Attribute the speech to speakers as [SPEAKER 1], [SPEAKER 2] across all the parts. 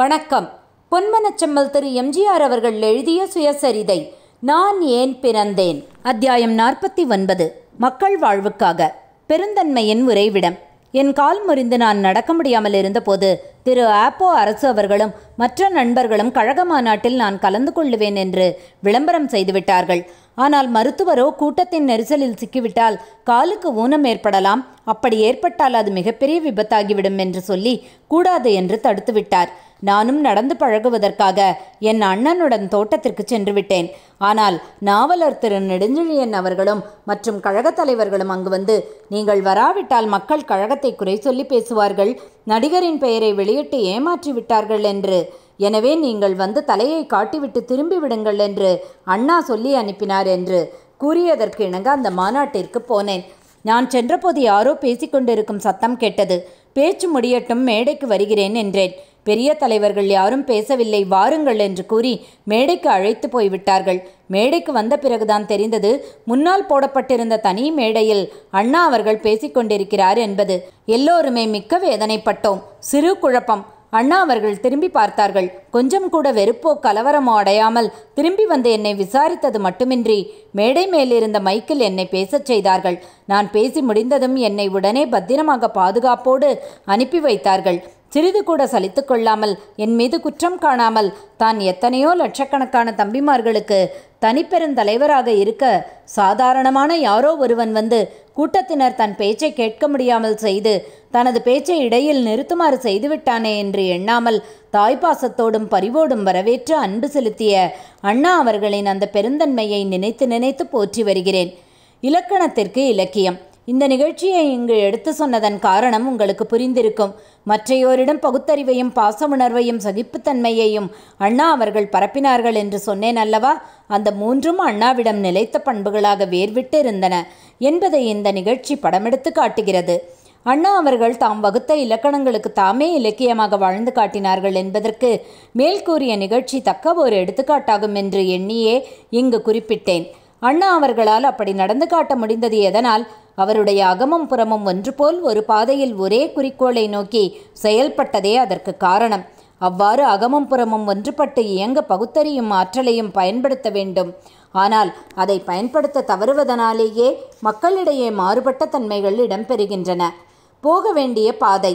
[SPEAKER 1] வணக்கம் பொன்மனச்செம்மல் திரு எம்ஜிஆர் அவர்கள் எழுதிய சுயசரிதை நான் ஏன் பிறந்தேன் அத்தியாயம் நாற்பத்தி ஒன்பது மக்கள் வாழ்வுக்காக பெருந்தன்மையின் உறைவிடம் என் கால் முறிந்து நான் நடக்க முடியாமல் இருந்தபோது திரு ஆப்போ அரசு அவர்களும் மற்ற நண்பர்களும் கழக மாநாட்டில் நான் கலந்து கொள்ளுவேன் என்று விளம்பரம் செய்துவிட்டார்கள் ஆனால் மருத்துவரோ கூட்டத்தின் நெரிசலில் சிக்கிவிட்டால் காலுக்கு ஊனம் ஏற்படலாம் அப்படி ஏற்பட்டால் அது மிகப்பெரிய விபத்தாகிவிடும் என்று சொல்லி கூடாது என்று தடுத்துவிட்டார் நானும் நடந்து பழகுவதற்காக என் அண்ணனுடன் தோட்டத்திற்கு சென்று விட்டேன் ஆனால் நாவலர் திரு நெடுஞ்செழியன் அவர்களும் மற்றும் கழகத் தலைவர்களும் அங்கு வந்து நீங்கள் வராவிட்டால் மக்கள் கழகத்தை குறை சொல்லி பேசுவார்கள் நடிகரின் பெயரை வெளியிட்டு ஏமாற்றி விட்டார்கள் என்று எனவே நீங்கள் வந்து தலையை காட்டிவிட்டு திரும்பிவிடுங்கள் என்று அண்ணா சொல்லி அனுப்பினார் என்று கூறியதற்கு இணங்க அந்த மாநாட்டிற்கு போனேன் நான் சென்றபோது யாரோ பேசிக்கொண்டிருக்கும் சத்தம் கேட்டது பேச்சு முடியட்டும் மேடைக்கு வருகிறேன் என்றேன் பெரிய தலைவர்கள் யாரும் பேசவில்லை வாருங்கள் என்று கூறி மேடைக்கு அழைத்து போய்விட்டார்கள் மேடைக்கு வந்த பிறகுதான் தெரிந்தது முன்னால் போடப்பட்டிருந்த தனி மேடையில் அண்ணா அவர்கள் பேசிக்கொண்டிருக்கிறார் என்பது எல்லோருமே மிக்க வேதனைப்பட்டோம் சிறு குழப்பம் அண்ணா அவர்கள் திரும்பி பார்த்தார்கள் கொஞ்சம் கூட வெறுப்போ கலவரமோ அடையாமல் திரும்பி வந்து என்னை விசாரித்தது மட்டுமின்றி மேடை மேலிருந்த மைக்கில் என்னை பேசச் செய்தார்கள் நான் பேசி முடிந்ததும் என்னை உடனே பத்திரமாக பாதுகாப்போடு அனுப்பி வைத்தார்கள் சிறிது கூட சலித்து கொள்ளாமல் என் மீது குற்றம் காணாமல் தான் எத்தனையோ லட்சக்கணக்கான தம்பிமார்களுக்கு தனிப்பெருந்தலைவராக இருக்க சாதாரணமான யாரோ ஒருவன் வந்து கூட்டத்தினர் தன் பேச்சை கேட்க முடியாமல் செய்து தனது பேச்சை இடையில் நிறுத்துமாறு செய்துவிட்டானே என்று எண்ணாமல் தாய்ப்பாசத்தோடும் பரிவோடும் வரவேற்று அன்பு செலுத்திய அண்ணா அவர்களின் அந்த பெருந்தன்மையை நினைத்து நினைத்து போற்றி வருகிறேன் இலக்கணத்திற்கு இலக்கியம் இந்த நிகழ்ச்சியை இங்கு எடுத்து சொன்னதன் காரணம் உங்களுக்கு புரிந்திருக்கும் மற்றையோரிடம் பகுத்தறிவையும் பாச உணர்வையும் சகிப்புத்தன்மையையும் அண்ணா அவர்கள் பரப்பினார்கள் என்று சொன்னேன் அல்லவா அந்த மூன்றும் அண்ணாவிடம் நிலைத்த பண்புகளாக வேர்விட்டு இருந்தன என்பதை இந்த நிகழ்ச்சி படமெடுத்து காட்டுகிறது அண்ணா அவர்கள் தாம் வகுத்த இலக்கணங்களுக்கு தாமே இலக்கியமாக வாழ்ந்து காட்டினார்கள் என்பதற்கு மேல் கூறிய நிகழ்ச்சி தக்க ஒரு எடுத்துக்காட்டாகும் என்று எண்ணியே இங்கு குறிப்பிட்டேன் அண்ணா அவர்களால் அப்படி நடந்து காட்ட முடிந்தது எதனால் அவருடைய அகமும் புறமும் ஒன்று போல் ஒரு பாதையில் ஒரே குறிக்கோளை நோக்கி செயல்பட்டதே அதற்கு காரணம் அவ்வாறு அகமும் புறமும் ஒன்றுபட்டு இயங்க பகுத்தறியும் ஆற்றலையும் பயன்படுத்த வேண்டும் ஆனால் அதை பயன்படுத்த தவறுவதனாலேயே மக்களிடையே மாறுபட்ட தன்மைகள் இடம்பெறுகின்றன போக வேண்டிய பாதை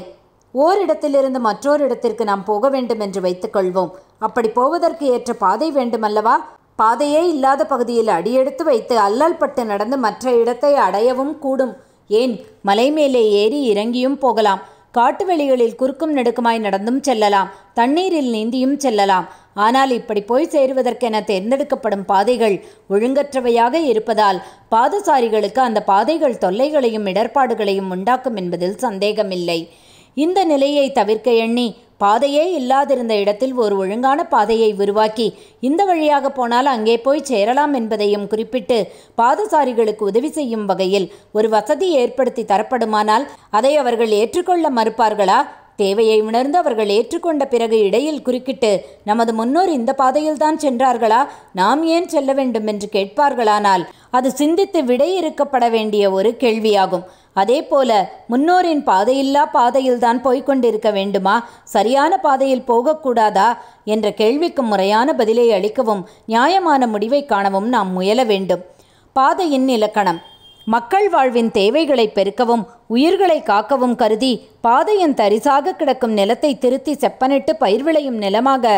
[SPEAKER 1] ஓரிடத்திலிருந்து மற்றொரு இடத்திற்கு நாம் போக வேண்டும் என்று வைத்துக்கொள்வோம் அப்படி போவதற்கு ஏற்ற பாதை வேண்டுமல்லவா பாதையே இல்லாத பகுதியில் அடியெடுத்து வைத்து அல்லல் பட்டு நடந்து மற்ற இடத்தை அடையவும் கூடும் ஏன் மலை மேலே ஏறி இறங்கியும் போகலாம் காட்டு வெளிகளில் குறுக்கும் நெடுக்குமாய் நடந்தும் செல்லலாம் தண்ணீரில் நீந்தியும் செல்லலாம் ஆனால் இப்படி போய் சேருவதற்கென தேர்ந்தெடுக்கப்படும் பாதைகள் ஒழுங்கற்றவையாக இருப்பதால் பாதசாரிகளுக்கு அந்த பாதைகள் தொல்லைகளையும் இடர்பாடுகளையும் உண்டாக்கும் என்பதில் சந்தேகமில்லை இந்த நிலையை தவிர்க்க எண்ணி பாதையே இல்லாதிருந்த இடத்தில் ஒரு ஒழுங்கான பாதையை உருவாக்கி இந்த வழியாக போனால் அங்கே போய் சேரலாம் என்பதையும் குறிப்பிட்டு பாதசாரிகளுக்கு உதவி செய்யும் வகையில் ஒரு வசதி ஏற்படுத்தி தரப்படுமானால் அதை அவர்கள் ஏற்றுக்கொள்ள மறுப்பார்களா தேவையை உணர்ந்து அவர்கள் ஏற்றுக்கொண்ட பிறகு இடையில் குறுக்கிட்டு நமது முன்னோர் இந்த பாதையில்தான் சென்றார்களா நாம் ஏன் செல்ல வேண்டும் என்று கேட்பார்களானால் அது சிந்தித்து விடையிறுக்கப்பட வேண்டிய ஒரு கேள்வியாகும் அதேபோல முன்னோரின் பாதையில்லா பாதையில்தான் போய்கொண்டிருக்க வேண்டுமா சரியான பாதையில் போகக்கூடாதா என்ற கேள்விக்கு முறையான பதிலை அளிக்கவும் நியாயமான முடிவை காணவும் நாம் முயல வேண்டும் பாதையின் இலக்கணம் மக்கள் வாழ்வின் தேவைகளை பெருக்கவும் உயிர்களை காக்கவும் கருதி பாதையின் தரிசாக கிடக்கும் நிலத்தை திருத்தி செப்பனிட்டு பயிர் விளையும் நிலமாக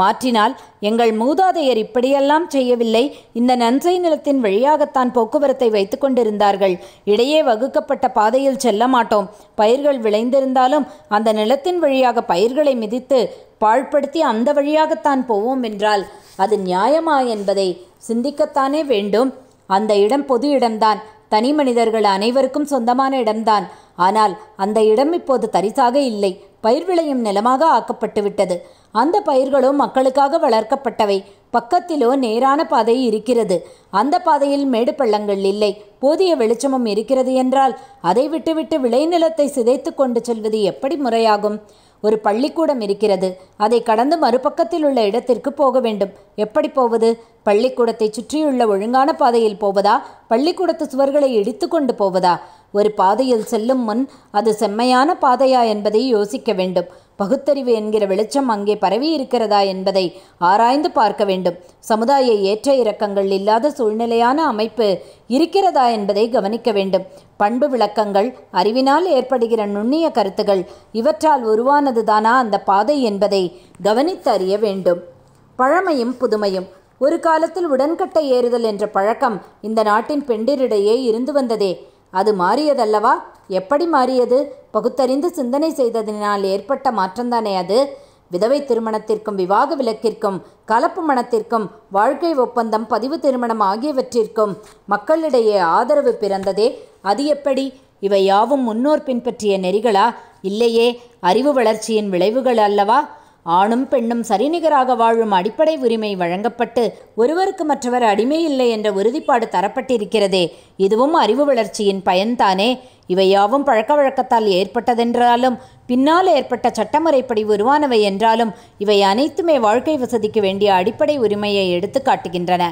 [SPEAKER 1] மாற்றினால் எங்கள் மூதாதையர் இப்படியெல்லாம் செய்யவில்லை இந்த நன்சை நிலத்தின் வழியாகத்தான் போக்குவரத்தை வைத்து கொண்டிருந்தார்கள் இடையே வகுக்கப்பட்ட பாதையில் செல்ல மாட்டோம் பயிர்கள் விளைந்திருந்தாலும் அந்த நிலத்தின் வழியாக பயிர்களை மிதித்து பாழ்படுத்தி அந்த வழியாகத்தான் போவோம் என்றால் அது நியாயமா என்பதை சிந்திக்கத்தானே வேண்டும் அந்த இடம் பொது இடம்தான் தனி மனிதர்கள் அனைவருக்கும் சொந்தமான இடம்தான் ஆனால் அந்த இடம் இப்போது தரிசாக இல்லை பயிர் விளையும் நிலமாக ஆக்கப்பட்டுவிட்டது அந்த பயிர்களும் மக்களுக்காக வளர்க்கப்பட்டவை பக்கத்திலோ நேரான பாதை இருக்கிறது அந்த பாதையில் மேடு பள்ளங்கள் இல்லை போதிய வெளிச்சமும் இருக்கிறது என்றால் அதை விட்டுவிட்டு விளைநிலத்தை சிதைத்து கொண்டு செல்வது எப்படி முறையாகும் ஒரு பள்ளிக்கூடம் இருக்கிறது அதை கடந்து மறுபக்கத்தில் உள்ள இடத்திற்கு போக வேண்டும் எப்படி போவது பள்ளிக்கூடத்தை சுற்றியுள்ள ஒழுங்கான பாதையில் போவதா பள்ளிக்கூடத்து சுவர்களை இடித்து கொண்டு போவதா ஒரு பாதையில் செல்லும் முன் அது செம்மையான பாதையா என்பதை யோசிக்க வேண்டும் பகுத்தறிவு என்கிற வெளிச்சம் அங்கே பரவி இருக்கிறதா என்பதை ஆராய்ந்து பார்க்க வேண்டும் சமுதாய ஏற்ற இறக்கங்கள் இல்லாத சூழ்நிலையான அமைப்பு இருக்கிறதா என்பதை கவனிக்க வேண்டும் பண்பு விளக்கங்கள் அறிவினால் ஏற்படுகிற நுண்ணிய கருத்துகள் இவற்றால் உருவானதுதானா அந்த பாதை என்பதை கவனித்து அறிய வேண்டும் பழமையும் புதுமையும் ஒரு காலத்தில் உடன்கட்டை ஏறுதல் என்ற பழக்கம் இந்த நாட்டின் பெண்டிரிடையே இருந்து வந்ததே அது மாறியதல்லவா எப்படி மாறியது பகுத்தறிந்து சிந்தனை செய்ததினால் ஏற்பட்ட மாற்றம்தானே அது விதவை திருமணத்திற்கும் விவாக விலக்கிற்கும் கலப்பு மணத்திற்கும் வாழ்க்கை ஒப்பந்தம் பதிவு திருமணம் ஆகியவற்றிற்கும் மக்களிடையே ஆதரவு பிறந்ததே அது எப்படி இவை யாவும் முன்னோர் பின்பற்றிய நெறிகளா இல்லையே அறிவு வளர்ச்சியின் விளைவுகள் அல்லவா ஆணும் பெண்ணும் சரிநிகராக வாழும் அடிப்படை உரிமை வழங்கப்பட்டு ஒருவருக்கு மற்றவர் அடிமை இல்லை என்ற உறுதிப்பாடு தரப்பட்டிருக்கிறதே இதுவும் அறிவு வளர்ச்சியின் பயன்தானே இவையாவும் பழக்க வழக்கத்தால் ஏற்பட்டதென்றாலும் பின்னால் ஏற்பட்ட சட்டமுறைப்படி உருவானவை என்றாலும் இவை அனைத்துமே வாழ்க்கை வசதிக்கு வேண்டிய அடிப்படை உரிமையை எடுத்து காட்டுகின்றன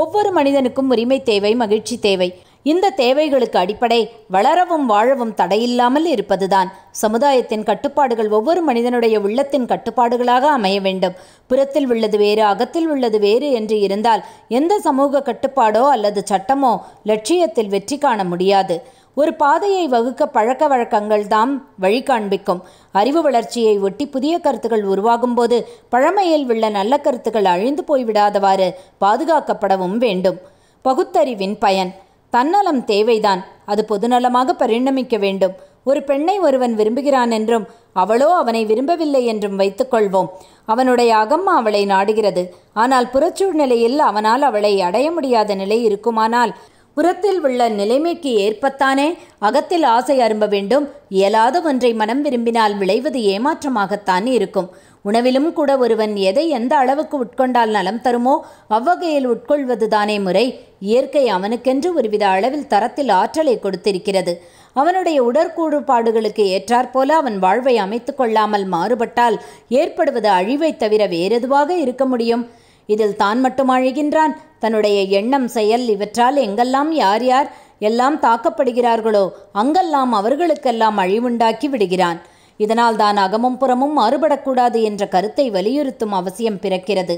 [SPEAKER 1] ஒவ்வொரு மனிதனுக்கும் உரிமை தேவை மகிழ்ச்சி தேவை இந்த தேவைகளுக்கு அடிப்படை வளரவும் வாழவும் தடையில்லாமல் இருப்பதுதான் சமுதாயத்தின் கட்டுப்பாடுகள் ஒவ்வொரு மனிதனுடைய உள்ளத்தின் கட்டுப்பாடுகளாக அமைய வேண்டும் புறத்தில் உள்ளது வேறு அகத்தில் உள்ளது வேறு என்று இருந்தால் எந்த சமூக கட்டுப்பாடோ அல்லது சட்டமோ லட்சியத்தில் வெற்றி காண முடியாது ஒரு பாதையை வகுக்க பழக்க வழக்கங்கள் தாம் வழி காண்பிக்கும் அறிவு வளர்ச்சியை ஒட்டி புதிய கருத்துக்கள் உருவாகும் போது பழமையில் உள்ள நல்ல கருத்துக்கள் அழிந்து போய்விடாதவாறு பாதுகாக்கப்படவும் வேண்டும் பகுத்தறிவின் பயன் தன்னலம் தேவைதான் அது பொதுநலமாக பரிணமிக்க வேண்டும் ஒரு பெண்ணை ஒருவன் விரும்புகிறான் என்றும் அவளோ அவனை விரும்பவில்லை என்றும் வைத்துக்கொள்வோம் அவனுடைய அகம்மா அவளை நாடுகிறது ஆனால் புறச்சூழ்நிலையில் அவனால் அவளை அடைய முடியாத நிலை இருக்குமானால் புறத்தில் உள்ள நிலைமைக்கு ஏற்பத்தானே அகத்தில் ஆசை அரும்ப வேண்டும் இயலாத ஒன்றை மனம் விரும்பினால் விளைவது ஏமாற்றமாகத்தான் இருக்கும் உணவிலும் கூட ஒருவன் எதை எந்த அளவுக்கு உட்கொண்டால் நலம் தருமோ அவ்வகையில் உட்கொள்வது தானே முறை இயற்கை அவனுக்கென்று ஒருவித அளவில் தரத்தில் ஆற்றலை கொடுத்திருக்கிறது அவனுடைய உடற்கூடுபாடுகளுக்கு ஏற்றாற்போல அவன் வாழ்வை அமைத்து கொள்ளாமல் மாறுபட்டால் ஏற்படுவது அழிவை தவிர வேறெதுவாக இருக்க முடியும் இதில் தான் மட்டும் அழிகின்றான் தன்னுடைய எண்ணம் செயல் இவற்றால் எங்கெல்லாம் யார் யார் எல்லாம் தாக்கப்படுகிறார்களோ அங்கெல்லாம் அவர்களுக்கெல்லாம் அழிவுண்டாக்கி விடுகிறான் இதனால் தான் அகமும் புறமும் மாறுபடக்கூடாது என்ற கருத்தை வலியுறுத்தும் அவசியம் பிறக்கிறது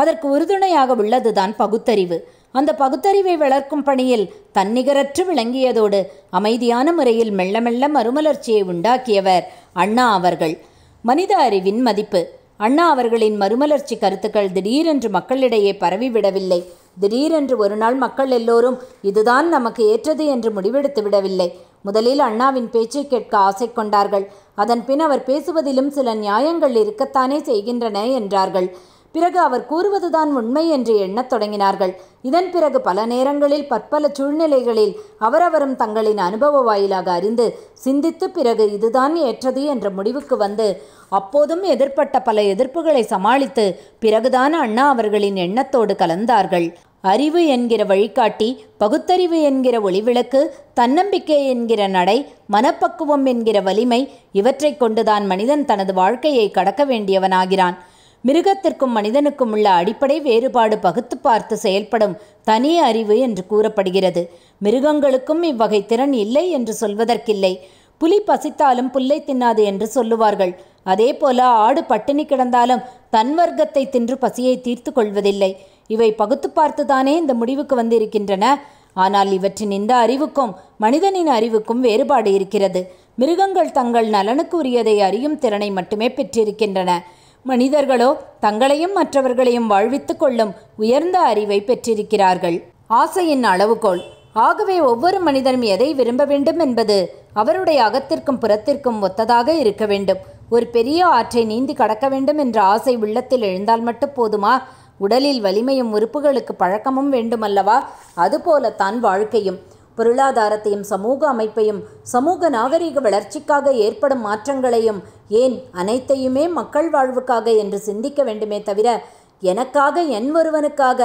[SPEAKER 1] அதற்கு உறுதுணையாக உள்ளதுதான் பகுத்தறிவு அந்த பகுத்தறிவை வளர்க்கும் பணியில் தன்னிகரற்று விளங்கியதோடு அமைதியான முறையில் மெல்ல மெல்ல மறுமலர்ச்சியை உண்டாக்கியவர் அண்ணா அவர்கள் மனித அறிவின் மதிப்பு அண்ணா அவர்களின் மறுமலர்ச்சி கருத்துக்கள் திடீரென்று மக்களிடையே பரவிவிடவில்லை திடீரென்று ஒரு நாள் மக்கள் எல்லோரும் இதுதான் நமக்கு ஏற்றது என்று முடிவெடுத்து விடவில்லை முதலில் அண்ணாவின் பேச்சை கேட்க ஆசை கொண்டார்கள் அதன் பின் அவர் பேசுவதிலும் சில நியாயங்கள் இருக்கத்தானே செய்கின்றன என்றார்கள் பிறகு அவர் கூறுவதுதான் உண்மை என்று எண்ணத் தொடங்கினார்கள் இதன் பிறகு பல நேரங்களில் பற்பல சூழ்நிலைகளில் அவரவரும் தங்களின் அனுபவ வாயிலாக அறிந்து சிந்தித்து பிறகு இதுதான் ஏற்றது என்ற முடிவுக்கு வந்து அப்போதும் எதிர்பட்ட பல எதிர்ப்புகளை சமாளித்து பிறகுதான் அண்ணா அவர்களின் எண்ணத்தோடு கலந்தார்கள் அறிவு என்கிற வழிகாட்டி பகுத்தறிவு என்கிற ஒளிவிளக்கு தன்னம்பிக்கை என்கிற நடை மனப்பக்குவம் என்கிற வலிமை இவற்றை கொண்டுதான் மனிதன் தனது வாழ்க்கையை கடக்க வேண்டியவனாகிறான் மிருகத்திற்கும் மனிதனுக்கும் உள்ள அடிப்படை வேறுபாடு பகுத்து பார்த்து செயல்படும் தனி அறிவு என்று கூறப்படுகிறது மிருகங்களுக்கும் இவ்வகை திறன் இல்லை என்று சொல்வதற்கில்லை புலி பசித்தாலும் புல்லை தின்னாது என்று சொல்லுவார்கள் அதே ஆடு பட்டினி கிடந்தாலும் தன் வர்க்கத்தை தின்று பசியை தீர்த்து கொள்வதில்லை இவை பகுத்து பார்த்துதானே இந்த முடிவுக்கு வந்திருக்கின்றன ஆனால் இவற்றின் இந்த அறிவுக்கும் மனிதனின் அறிவுக்கும் வேறுபாடு இருக்கிறது மிருகங்கள் தங்கள் நலனுக்கு உரியதை அறியும் திறனை மட்டுமே பெற்றிருக்கின்றன மனிதர்களோ தங்களையும் மற்றவர்களையும் வாழ்வித்து கொள்ளும் உயர்ந்த அறிவை பெற்றிருக்கிறார்கள் ஆசையின் அளவுகோல் ஆகவே ஒவ்வொரு மனிதனும் எதை விரும்ப வேண்டும் என்பது அவருடைய அகத்திற்கும் புறத்திற்கும் ஒத்ததாக இருக்க வேண்டும் ஒரு பெரிய ஆற்றை நீந்தி கடக்க வேண்டும் என்ற ஆசை உள்ளத்தில் எழுந்தால் மட்டும் போதுமா உடலில் வலிமையும் உறுப்புகளுக்கு பழக்கமும் வேண்டுமல்லவா அதுபோல தான் வாழ்க்கையும் பொருளாதாரத்தையும் சமூக அமைப்பையும் சமூக நாகரீக வளர்ச்சிக்காக ஏற்படும் மாற்றங்களையும் ஏன் அனைத்தையுமே மக்கள் வாழ்வுக்காக என்று சிந்திக்க வேண்டுமே தவிர எனக்காக என் ஒருவனுக்காக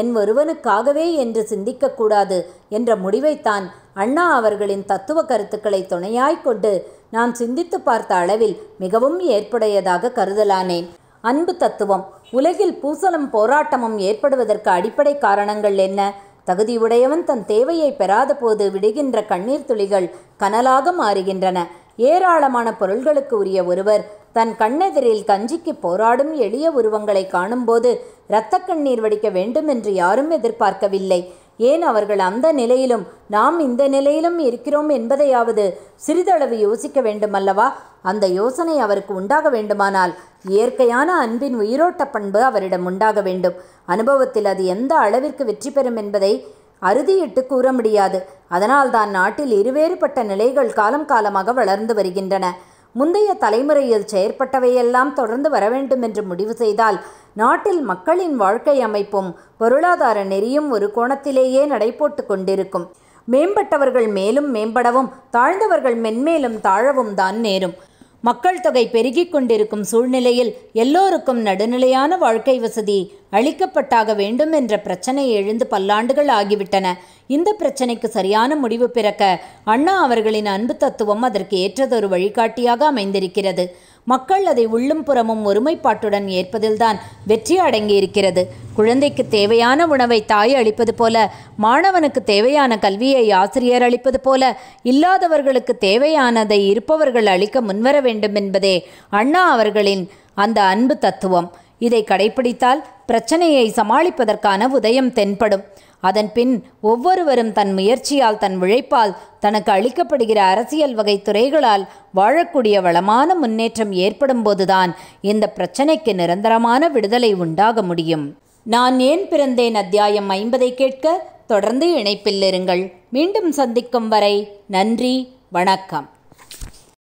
[SPEAKER 1] என் ஒருவனுக்காகவே என்று சிந்திக்கக்கூடாது என்ற முடிவைத்தான் அண்ணா அவர்களின் தத்துவ கருத்துக்களை துணையாய்க் கொண்டு நான் சிந்தித்து பார்த்த அளவில் மிகவும் ஏற்புடையதாக கருதலானேன் அன்பு தத்துவம் உலகில் பூசலும் போராட்டமும் ஏற்படுவதற்கு அடிப்படை காரணங்கள் என்ன தகுதியுடையவன் தன் தேவையை பெறாத போது விடுகின்ற கண்ணீர் துளிகள் கனலாக மாறுகின்றன ஏராளமான பொருள்களுக்கு உரிய ஒருவர் தன் கண்ணெதிரில் கஞ்சிக்கு போராடும் எளிய உருவங்களை காணும்போது இரத்த கண்ணீர் வடிக்க வேண்டும் என்று யாரும் எதிர்பார்க்கவில்லை ஏன் அவர்கள் அந்த நிலையிலும் நாம் இந்த நிலையிலும் இருக்கிறோம் என்பதையாவது சிறிதளவு யோசிக்க வேண்டுமல்லவா அந்த யோசனை அவருக்கு உண்டாக வேண்டுமானால் இயற்கையான அன்பின் உயிரோட்ட பண்பு அவரிடம் உண்டாக வேண்டும் அனுபவத்தில் அது எந்த அளவிற்கு வெற்றி பெறும் என்பதை அறுதியிட்டு கூற முடியாது அதனால்தான் நாட்டில் இருவேறுபட்ட நிலைகள் காலம் காலமாக வளர்ந்து வருகின்றன முந்தைய தலைமுறையில் செயற்பட்டவையெல்லாம் தொடர்ந்து வர வேண்டும் என்று முடிவு செய்தால் நாட்டில் மக்களின் வாழ்க்கை அமைப்பும் பொருளாதார நெறியும் ஒரு கோணத்திலேயே நடைபோட்டு கொண்டிருக்கும் மேம்பட்டவர்கள் மேலும் மேம்படவும் தாழ்ந்தவர்கள் மென்மேலும் தாழவும் தான் நேரும் மக்கள் தொகை பெருகிக் கொண்டிருக்கும் சூழ்நிலையில் எல்லோருக்கும் நடுநிலையான வாழ்க்கை வசதி அழிக்கப்பட்டாக வேண்டும் என்ற பிரச்சனை எழுந்து பல்லாண்டுகள் ஆகிவிட்டன இந்த பிரச்சனைக்கு சரியான முடிவு பிறக்க அண்ணா அவர்களின் அன்பு தத்துவம் அதற்கு ஏற்றதொரு வழிகாட்டியாக அமைந்திருக்கிறது மக்கள் அதை உள்ளும் புறமும் ஒருமைப்பாட்டுடன் ஏற்பதில்தான் வெற்றி அடங்கியிருக்கிறது குழந்தைக்கு தேவையான உணவை தாய் அளிப்பது போல மாணவனுக்கு தேவையான கல்வியை ஆசிரியர் அளிப்பது போல இல்லாதவர்களுக்கு தேவையானதை இருப்பவர்கள் அளிக்க முன்வர வேண்டும் என்பதே அண்ணா அவர்களின் அந்த அன்பு தத்துவம் இதை கடைபிடித்தால் பிரச்சனையை சமாளிப்பதற்கான உதயம் தென்படும் அதன் பின் ஒவ்வொருவரும் தன் முயற்சியால் தன் உழைப்பால் தனக்கு அளிக்கப்படுகிற அரசியல் வகை துறைகளால் வாழக்கூடிய வளமான முன்னேற்றம் ஏற்படும் போதுதான் இந்த பிரச்சனைக்கு நிரந்தரமான விடுதலை உண்டாக முடியும் நான் ஏன் பிறந்தேன் அத்தியாயம் ஐம்பதை கேட்க தொடர்ந்து இணைப்பில் இருங்கள் மீண்டும் சந்திக்கும் வரை நன்றி வணக்கம்